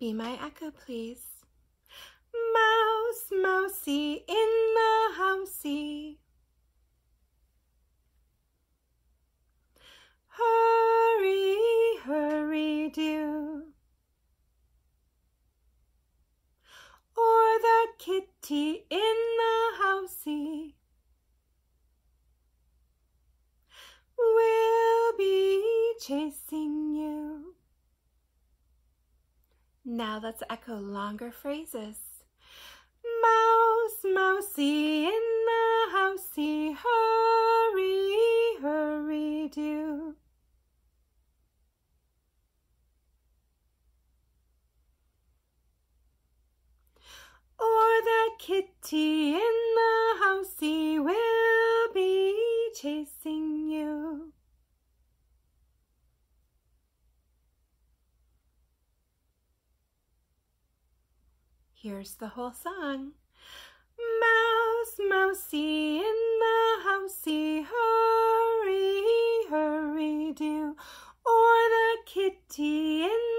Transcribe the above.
Be my echo, please. Mouse, mousey, in the housey. Hurry, hurry, do. Or the kitty in the housey. will be chasing. Now let's echo longer phrases. Mouse, mousey in the housey, hurry, hurry do. Or the kitty in the housey will be chasing you. Here's the whole song. Mouse, mousey, in the housey, hurry, hurry do, or the kitty in